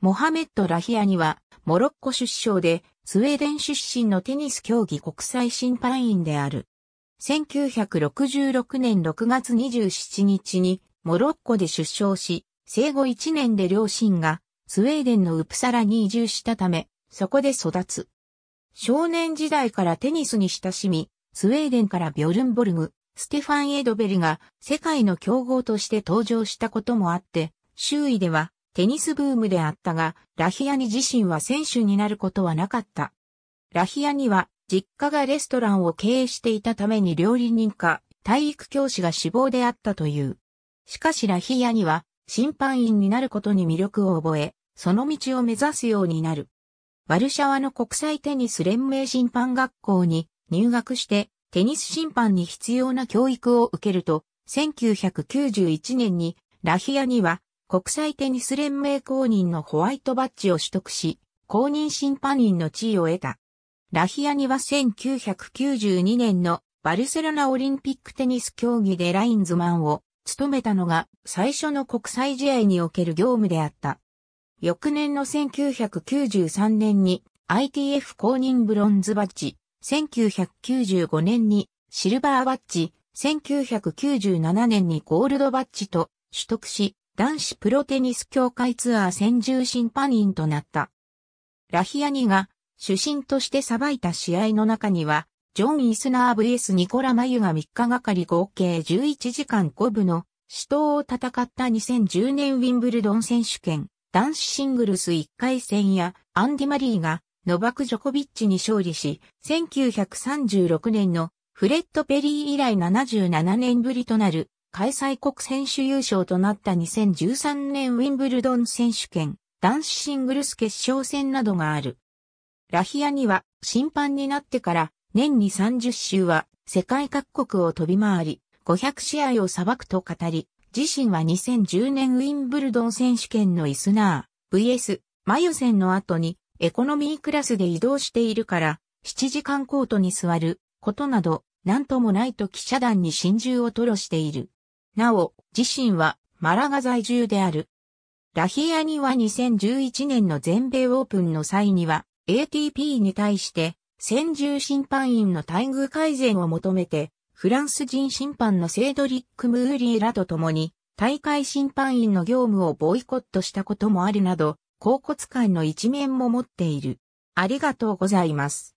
モハメッド・ラヒアニは、モロッコ出生で、スウェーデン出身のテニス競技国際審判員である。1966年6月27日に、モロッコで出生し、生後1年で両親が、スウェーデンのウプサラに移住したため、そこで育つ。少年時代からテニスに親しみ、スウェーデンからビョルンボルグ、ステファン・エドベリが世界の強豪として登場したこともあって、周囲ではテニスブームであったが、ラヒアニ自身は選手になることはなかった。ラヒアニは、実家がレストランを経営していたために料理人か、体育教師が死亡であったという。しかしラヒアニは、審判員になることに魅力を覚え、その道を目指すようになる。ワルシャワの国際テニス連盟審判学校に入学して、テニス審判に必要な教育を受けると、1991年にラヒアニは国際テニス連盟公認のホワイトバッジを取得し、公認審判員の地位を得た。ラヒアニは1992年のバルセロナオリンピックテニス競技でラインズマンを務めたのが最初の国際試合における業務であった。翌年の1993年に ITF 公認ブロンズバッジ、1995年にシルバーバッジ、1997年にゴールドバッジと取得し、男子プロテニス協会ツアー専従審判員となった。ラヒアニが主審として裁いた試合の中には、ジョン・イスナー VS ニコラ・マユが3日がかり合計11時間5部の死闘を戦った2010年ウィンブルドン選手権男子シングルス1回戦やアンディ・マリーがノバク・ジョコビッチに勝利し、1936年のフレッド・ペリー以来77年ぶりとなる開催国選手優勝となった2013年ウィンブルドン選手権、男子シングルス決勝戦などがある。ラヒアには審判になってから年に30週は世界各国を飛び回り、500試合を裁くと語り、自身は2010年ウィンブルドン選手権のイスナー、VS、マヨ戦の後にエコノミークラスで移動しているから、7時間コートに座ることなど、なんともないと記者団に心中を吐露している。なお、自身はマラガ在住である。ラヒアニは2011年の全米オープンの際には ATP に対して先住審判員の待遇改善を求めてフランス人審判のセードリック・ムーリーらと共に大会審判員の業務をボイコットしたこともあるなど、甲骨感の一面も持っている。ありがとうございます。